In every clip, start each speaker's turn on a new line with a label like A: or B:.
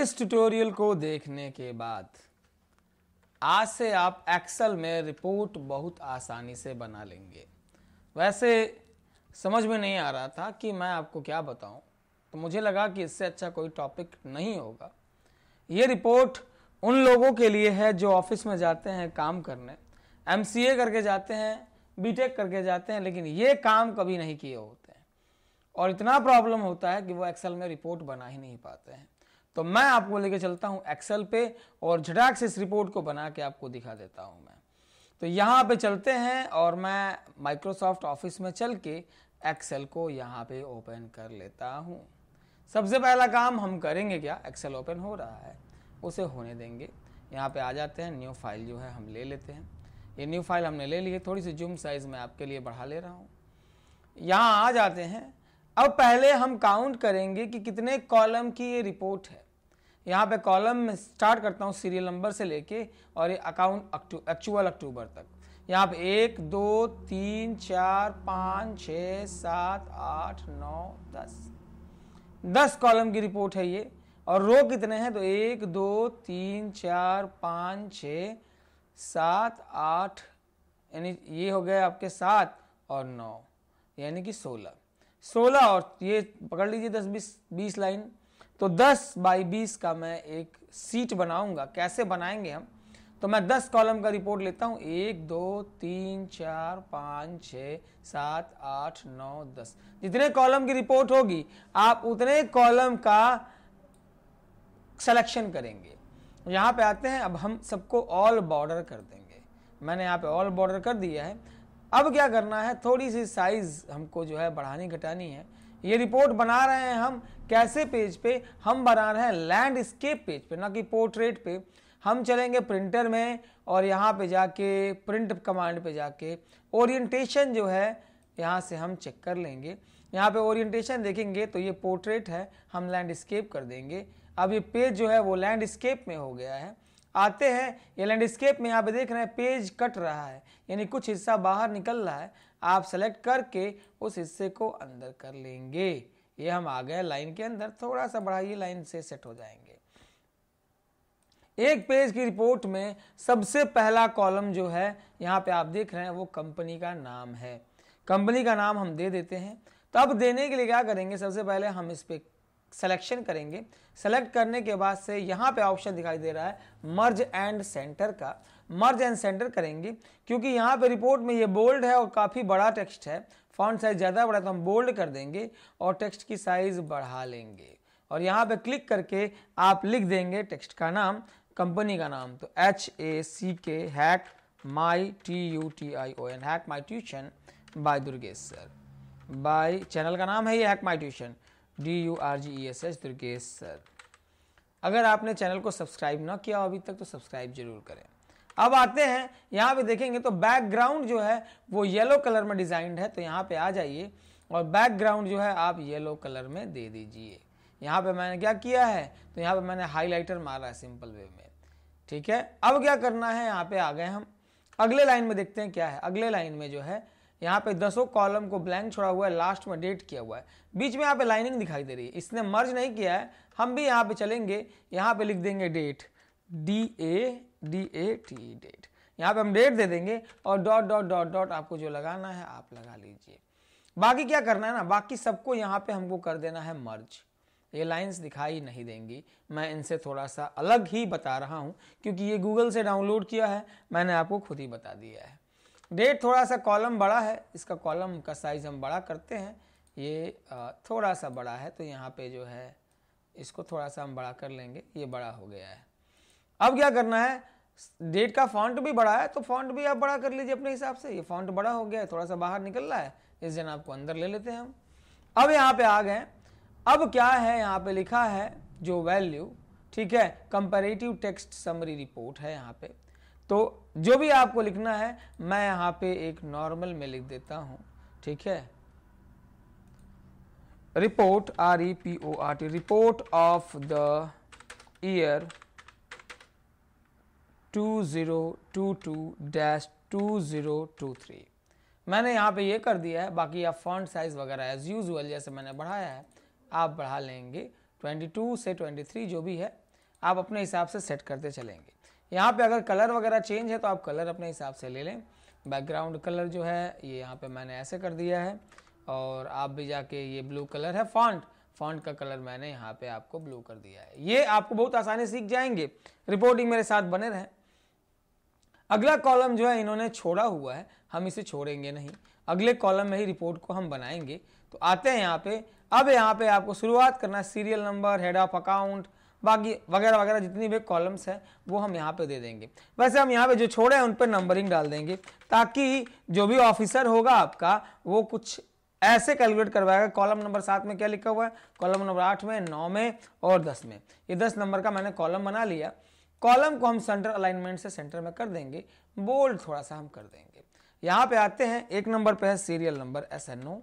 A: इस ट्यूटोरियल को देखने के बाद आज से आप एक्सेल में रिपोर्ट बहुत आसानी से बना लेंगे वैसे समझ में नहीं आ रहा था कि मैं आपको क्या बताऊं तो मुझे लगा कि इससे अच्छा कोई टॉपिक नहीं होगा ये रिपोर्ट उन लोगों के लिए है जो ऑफिस में जाते हैं काम करने एम करके जाते हैं बीटेक करके जाते हैं लेकिन ये काम कभी नहीं किए होते हैं और इतना प्रॉब्लम होता है कि वो एक्सेल में रिपोर्ट बना ही नहीं पाते हैं तो मैं आपको लेके चलता हूँ एक्सेल पे और झटाक से इस रिपोर्ट को बना के आपको दिखा देता हूँ मैं तो यहाँ पे चलते हैं और मैं माइक्रोसॉफ्ट ऑफिस में चल के एक्सेल को यहाँ पे ओपन कर लेता हूँ सबसे पहला काम हम करेंगे क्या एक्सेल ओपन हो रहा है उसे होने देंगे यहाँ पे आ जाते हैं न्यू फाइल जो है हम ले लेते हैं ये न्यू फाइल हमने ले ली है थोड़ी सी जूम साइज़ मैं आपके लिए बढ़ा ले रहा हूँ यहाँ आ जाते हैं अब पहले हम काउंट करेंगे कि कितने कॉलम की ये रिपोर्ट है यहाँ पे कॉलम में स्टार्ट करता हूँ सीरियल नंबर से लेके और ये अकाउंट एक्चुअल अक्टूबर तक यहाँ पे एक दो तीन चार पाँच छ सात आठ नौ दस दस कॉलम की रिपोर्ट है ये और रो कितने हैं तो एक दो तीन चार पाँच छ सात आठ यानी ये हो गया आपके सात और नौ यानी कि सोलह सोलह और ये पकड़ लीजिए दस बीस बीस लाइन तो 10 बाई 20 का मैं एक सीट बनाऊंगा कैसे बनाएंगे हम तो मैं 10 कॉलम का रिपोर्ट लेता हूँ एक दो तीन चार पाँच छ सात आठ नौ दस जितने कॉलम की रिपोर्ट होगी आप उतने कॉलम का सिलेक्शन करेंगे यहाँ पे आते हैं अब हम सबको ऑल बॉर्डर कर देंगे मैंने यहाँ पे ऑल बॉर्डर कर दिया है अब क्या करना है थोड़ी सी साइज़ हमको जो है बढ़ानी घटानी है ये रिपोर्ट बना रहे हैं हम कैसे पेज पे हम बना रहे हैं लैंडस्केप पेज पे ना कि पोर्ट्रेट पे हम चलेंगे प्रिंटर में और यहाँ पे जाके प्रिंट कमांड पे जाके ओरिएंटेशन जो है यहाँ से हम चेक कर लेंगे यहाँ पे ओरिएंटेशन देखेंगे तो ये पोर्ट्रेट है हम लैंडस्केप कर देंगे अब ये पेज जो है वो लैंडस्केप में हो गया है आते हैं ये लैंडस्केप में यहाँ पे देख रहे हैं पेज कट रहा है यानी कुछ हिस्सा बाहर निकल रहा है आप सेलेक्ट करके उस हिस्से को अंदर कर लेंगे ये हम आ गए लाइन के अंदर थोड़ा सा बढ़ाइए लाइन से सेट हो जाएंगे एक पेज की रिपोर्ट में सबसे पहला कॉलम जो है यहाँ पे आप देख रहे हैं वो कंपनी का नाम है कंपनी का नाम हम दे देते हैं तो अब देने के लिए क्या करेंगे सबसे पहले हम इस पर सिलेक्शन करेंगे सेलेक्ट करने के बाद से यहाँ पे ऑप्शन दिखाई दे रहा है मर्ज एंड सेंटर का मर्ज एंड सेंटर करेंगे क्योंकि यहाँ पे रिपोर्ट में ये बोल्ड है और काफ़ी बड़ा टेक्स्ट है फॉन्ट साइज ज़्यादा बड़ा तो हम बोल्ड कर देंगे और टेक्स्ट की साइज़ बढ़ा लेंगे और यहाँ पे क्लिक करके आप लिख देंगे टेक्स्ट का नाम कंपनी का नाम तो H A C K hack my T U T I O N hack my tuition by Durgesh sir by channel का नाम है ये hack my tuition D U R G E S H Durgesh sir अगर आपने channel को subscribe ना किया अभी तक तो सब्सक्राइब जरूर करें अब आते हैं यहाँ पे देखेंगे तो बैकग्राउंड जो है वो येलो कलर में डिजाइंड है तो यहाँ पे आ जाइए और बैकग्राउंड जो है आप येलो कलर में दे दीजिए यहाँ पे मैंने क्या किया है तो यहाँ पे मैंने हाईलाइटर मारा है सिंपल वे में ठीक है अब क्या करना है यहाँ पे आ गए हम अगले लाइन में देखते हैं क्या है अगले लाइन में जो है यहाँ पे दसों कॉलम को ब्लैंक छोड़ा हुआ है लास्ट में डेट किया हुआ है बीच में यहाँ पे लाइनिंग दिखाई दे रही है इसने मर्ज नहीं किया है हम भी यहाँ पे चलेंगे यहाँ पे लिख देंगे date D A D A T date यहाँ पे हम डेट दे देंगे और डॉट डॉट डॉट डॉट आपको जो लगाना है आप लगा लीजिए बाकी क्या करना है ना बाकी सबको यहाँ पे हमको कर देना है मर्ज ये लाइंस दिखाई नहीं देंगी मैं इनसे थोड़ा सा अलग ही बता रहा हूँ क्योंकि ये गूगल से डाउनलोड किया है मैंने आपको खुद ही बता दिया है डेट थोड़ा सा कॉलम बड़ा है इसका कॉलम का साइज़ हम बड़ा करते हैं ये थोड़ा सा बड़ा है तो यहाँ पे जो है इसको थोड़ा सा हम बड़ा कर लेंगे ये बड़ा हो गया है अब क्या करना है डेट का फॉन्ट भी बड़ा है तो फॉन्ट भी आप बड़ा कर लीजिए अपने हिसाब से ये फॉन्ट बड़ा हो गया है थोड़ा सा बाहर निकल रहा है इस जनाब को अंदर ले लेते हैं हम अब यहाँ पे आ गए अब क्या है यहाँ पे लिखा है जो वैल्यू ठीक है कंपेरेटिव टेक्स्ट समरी रिपोर्ट है यहाँ पे तो जो भी आपको लिखना है मैं यहाँ पे एक नॉर्मल में लिख देता हूँ ठीक है report R E P O R T report of the year 2022-2023 मैंने यहाँ पे ये कर दिया है बाकी आप फॉन्ट साइज वगैरह एज यूजल जैसे मैंने बढ़ाया है आप बढ़ा लेंगे 22 से 23 जो भी है आप अपने हिसाब से सेट करते चलेंगे यहाँ पे अगर कलर वगैरह चेंज है तो आप कलर अपने हिसाब से ले लें बैकग्राउंड कलर जो है ये यहाँ पे मैंने ऐसे कर दिया है और आप भी जाके ये ब्लू कलर है फॉन्ट फॉन्ट का कलर मैंने यहाँ पे आपको ब्लू कर दिया है ये आपको बहुत आसानी सीख जाएंगे रिपोर्टिंग मेरे साथ बने रहें अगला कॉलम जो है इन्होंने छोड़ा हुआ है हम इसे छोड़ेंगे नहीं अगले कॉलम में ही रिपोर्ट को हम बनाएंगे तो आते हैं यहाँ पे अब यहाँ पे आपको शुरुआत करना है serial number head of account बाकी वगैरह वगैरह जितनी भी कॉलम्स हैं वो हम यहाँ पे दे देंगे वैसे हम यहाँ पे जो छोड़े हैं उन पर नंबरिंग डाल देंगे ताकि जो भी ऑफिसर होगा आपका वो कुछ ऐसे कैलकुलेट करवाएगा कॉलम नंबर सात में क्या लिखा हुआ है कॉलम नंबर आठ में नौ में और दस में ये दस नंबर का मैंने कॉलम बना लिया कॉलम को हम सेंटर अलाइनमेंट से सेंटर में कर देंगे बोल्ड थोड़ा सा हम कर देंगे यहाँ पे आते हैं एक नंबर पे है serial number S N O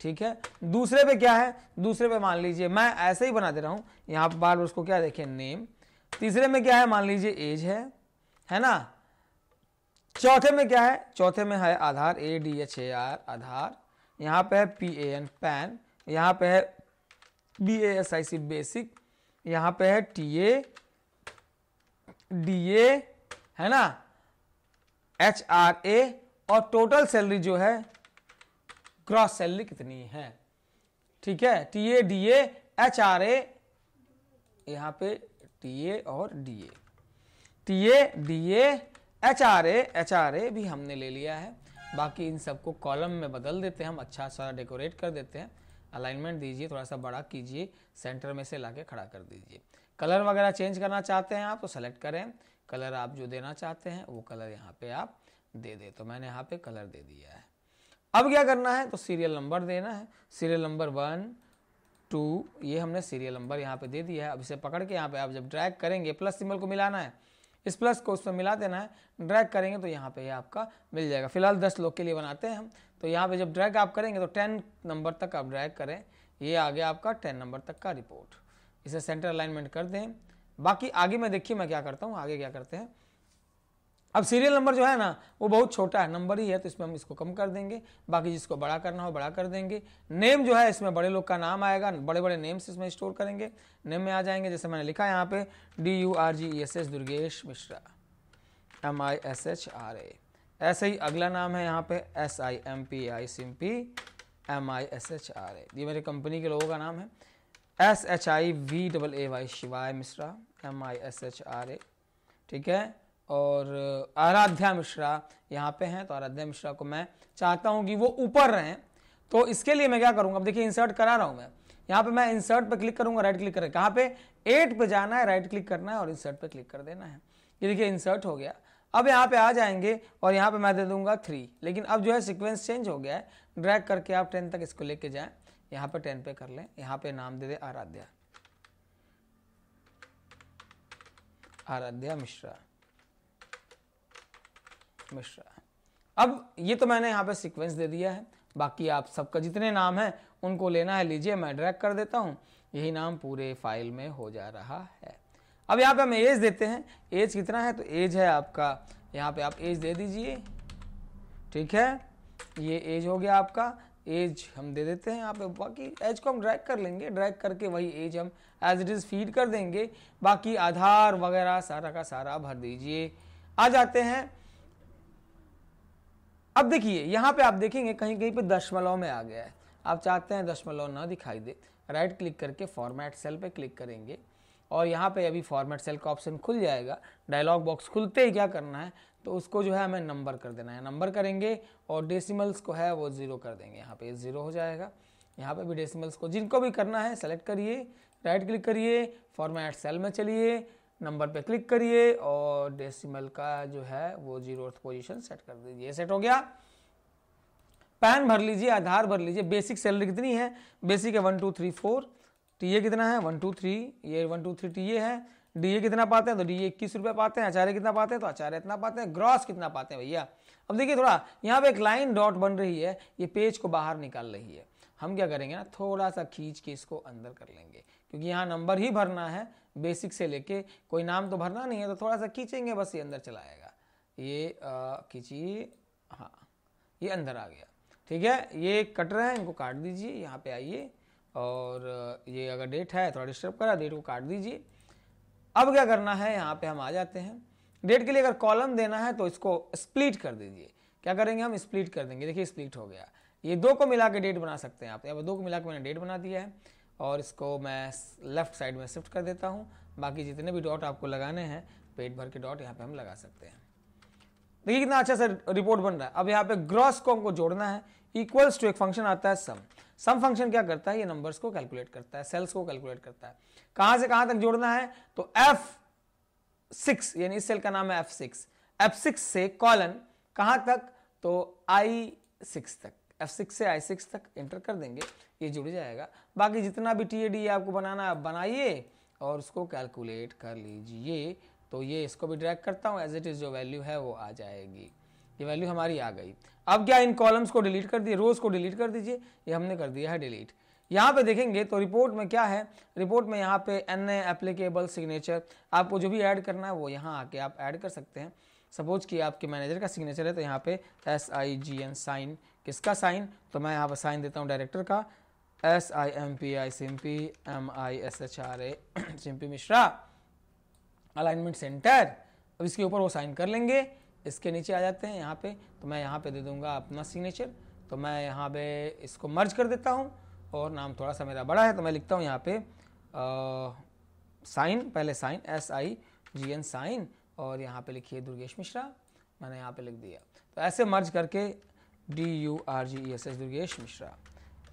A: ठीक है दूसरे पे क्या है दूसरे पे मान लीजिए मैं ऐसे ही बना दे रहा हूँ यहाँ पर बार बार उसको क्या देखिए नेम तीसरे में क्या है मान लीजिए एज है है ना चौथे में क्या है चौथे में है Aadhaar A D H A R Aadhaar यहाँ पे है पी ए एन पैन यहाँ पे है B A S I C basic यहाँ पे है टी ए डी ए है ना एच आर ए और टोटल सैलरी जो है क्रॉस सैलरी कितनी है ठीक है T A D A H R A यहाँ पे टी ए और D A T A D A H R A H R A भी हमने ले लिया है बाकी इन सबको कॉलम में बदल देते हैं हम अच्छा सारा डेकोरेट कर देते हैं अलाइनमेंट दीजिए थोड़ा सा बड़ा कीजिए सेंटर में से लाके खड़ा कर दीजिए कलर वगैरह चेंज करना चाहते हैं आप तो सेलेक्ट करें कलर आप जो देना चाहते हैं वो कलर यहाँ पे आप दे दें तो मैंने यहाँ पे कलर दे दिया है अब क्या करना है तो सीरियल नंबर देना है सीरियल नंबर वन टू ये हमने सीरियल नंबर यहाँ पे दे दिया है अब इसे पकड़ के यहाँ पे आप जब ड्रैग करेंगे प्लस सिंबल को मिलाना है इस प्लस को उसमें मिला देना है ड्रैग करेंगे तो यहाँ पे यह आपका मिल जाएगा फिलहाल दस लोग के लिए बनाते हैं हम तो यहाँ पे जब ड्रैग आप करेंगे तो टेन नंबर तक आप ड्रैग करें ये आ गया आपका टेन नंबर तक का रिपोर्ट इसे सेंटर अलाइनमेंट कर दें बाकी आगे में देखिए मैं क्या करता हूँ आगे क्या करते हैं अब सीरियल नंबर जो है ना वो बहुत छोटा है नंबर ही है तो इसमें हम इसको कम कर देंगे बाकी जिसको बड़ा करना हो बड़ा कर देंगे नेम जो है इसमें बड़े लोग का नाम आएगा बड़े बड़े नेम्स इसमें स्टोर करेंगे नेम में आ जाएंगे जैसे मैंने लिखा है यहाँ पे D U R G S S Durgesh Mishra M I S H R A ऐसे ही अगला नाम है यहाँ पे S I M P I Simpi M I S H R A ये मेरे कंपनी के लोगों का नाम है S H I V double A Y Shivaay Mishra M I S H R A ठीक है और आराध्या मिश्रा यहाँ पे हैं तो आराध्या मिश्रा को मैं चाहता हूँ कि वो ऊपर रहें तो इसके लिए मैं क्या करूँगा अब देखिए इंसर्ट करा रहा हूँ मैं यहाँ पे मैं इंसर्ट पे क्लिक करूँगा राइट क्लिक करें कहाँ पे एट पे जाना है राइट क्लिक करना है और इंसर्ट पे क्लिक कर देना है ये देखिए इंसर्ट हो गया अब यहाँ पे आ जाएंगे और यहाँ पे मैं दे दूंगा थ्री लेकिन अब जो है सिक्वेंस चेंज हो गया है ड्रैग करके आप टेन तक इसको लेके जाएँ यहाँ पे टेन पे कर लें यहाँ पे नाम दे दे आराध्या आराध्या मिश्रा मिश्रा अब ये तो मैंने यहाँ पे सीक्वेंस दे दिया है बाकी आप सबका जितने नाम है उनको लेना है लीजिए मैं ड्रैग कर देता हूँ यही नाम पूरे फाइल में हो जा रहा है अब यहाँ पे हम एज देते हैं एज कितना है तो एज है आपका यहाँ पे आप एज दे दीजिए ठीक है ये एज हो गया आपका एज हम दे देते हैं यहाँ पे बाकी एज को हम ड्रैग कर लेंगे ड्रैग करके वही एज हम एज इट इज़ फीड कर देंगे बाकी आधार वगैरह सारा का सारा भर दीजिए आ जाते हैं अब देखिए यहाँ पे आप देखेंगे कहीं कहीं पे दशमलव में आ गया है आप चाहते हैं दशमलव ना दिखाई दे राइट क्लिक करके फॉर्मेट सेल पे क्लिक करेंगे और यहाँ पे अभी फॉर्मेट सेल का ऑप्शन खुल जाएगा डायलॉग बॉक्स खुलते ही क्या करना है तो उसको जो है हमें नंबर कर देना है नंबर करेंगे और डेसिमल्स को है वो ज़ीरो कर देंगे यहाँ पे ज़ीरो हो जाएगा यहाँ पे भी डेसिमल्स को जिनको भी करना है सेलेक्ट करिए राइट क्लिक करिए फॉर्मेट सेल में चलिए नंबर पे क्लिक करिए और डेसिमल का जो है वो जीरो पोजिशन सेट कर दीजिए सेट हो गया पैन भर लीजिए आधार भर लीजिए बेसिक सैलरी कितनी है बेसिक है one two three four T A कितना है वन टू थ्री ये one two three T A है डीए कितना पाते हैं तो डीए इक्कीस रुपये पाते हैं आचार्य कितना पाते हैं तो आचार्य इतना पाते हैं ग्रॉस कितना पाते हैं भैया अब देखिए थोड़ा यहाँ पे एक लाइन डॉट बन रही है ये पेज को बाहर निकाल रही है हम क्या करेंगे ना थोड़ा सा खींच के इसको अंदर कर लेंगे क्योंकि यहाँ नंबर ही भरना है बेसिक से लेके कोई नाम तो भरना नहीं है तो थोड़ा सा खींचेंगे बस ये अंदर चला आएगा ये खींचिए हाँ ये अंदर आ गया ठीक है ये कट रहे है इनको काट दीजिए यहाँ पे आइए और ये अगर डेट है थोड़ा डिस्टर्ब करा डेट को काट दीजिए अब क्या करना है यहाँ पे हम आ जाते हैं डेट के लिए अगर कॉलम देना है तो इसको स्प्लिट कर दीजिए क्या करेंगे हम स्प्लिट कर देंगे देखिए स्प्लिट हो गया ये दो को मिला के डेट बना सकते हैं आप अब दो को मिला के मैंने डेट बना दिया है और इसको मैं लेफ्ट साइड में शिफ्ट कर देता हूँ बाकी जितने भी डॉट आपको लगाने हैं पेट भर के डॉट यहाँ पे हम लगा सकते हैं देखिए कितना अच्छा सर रिपोर्ट बन रहा है अब यहाँ पे ग्रॉस को हमको जोड़ना है इक्वल्स टू एक फंक्शन आता है सम सम फंक्शन क्या करता है ये नंबर्स को कैलकुलेट करता है सेल्स को कैलकुलेट करता है कहां से कहां तक जोड़ना है तो एफ सिक्स यानी इस सेल का नाम है एफ सिक्स एफ सिक्स से कॉलन कहां तक तो आई सिक्स तक एफ सिक्स से आई सिक्स तक एंटर कर देंगे ये जुड़ जाएगा बाकी जितना भी टी ए डी आपको बनाना है आप बनाइए और उसको कैलकुलेट कर लीजिए तो ये इसको भी ड्रैग करता हूँ एज इट इज़ जो वैल्यू है वो आ जाएगी ये वैल्यू हमारी आ गई अब क्या इन कॉलम्स को डिलीट कर दिए रोज़ को डिलीट कर दीजिए ये हमने कर दिया है डिलीट यहाँ पे देखेंगे तो रिपोर्ट में क्या है रिपोर्ट में यहाँ पे एन एप्लीकेबल सिग्नेचर आपको जो भी ऐड करना है वो यहाँ आके आप ऐड कर सकते हैं सपोज कि आपके मैनेजर का सिग्नेचर है तो यहाँ पे S I G N sign किसका साइन तो मैं यहाँ पर साइन देता हूँ डायरेक्टर का S I M P I C M I S H R A P Mishra alignment centre अब इसके ऊपर वो साइन कर लेंगे इसके नीचे आ जाते हैं यहाँ पे तो मैं यहाँ पे दे दूँगा अपना सिग्नेचर तो मैं यहाँ पे इसको मर्ज कर देता हूँ और नाम थोड़ा सा मेरा बड़ा है तो मैं लिखता हूँ यहाँ पे साइन पहले sign S I G N sign और यहाँ पे लिखिए दुर्गेश मिश्रा मैंने यहाँ पे लिख दिया तो ऐसे मर्ज करके D U R G S S Durgesh Mishra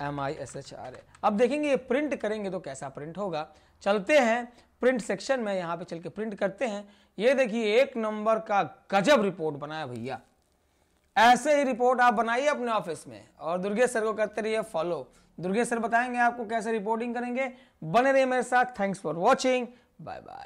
A: M I S H R A अब देखेंगे ये प्रिंट करेंगे तो कैसा प्रिंट होगा चलते हैं प्रिंट सेक्शन में यहाँ पे चल के प्रिंट करते हैं ये देखिए एक नंबर का गजब रिपोर्ट बनाया भैया ऐसे ही रिपोर्ट आप बनाइए अपने ऑफिस में और दुर्गेश सर को करते रहिए फॉलो दुर्गेश सर बताएंगे आपको कैसे रिपोर्टिंग करेंगे बने रहिए मेरे साथ thanks for watching bye bye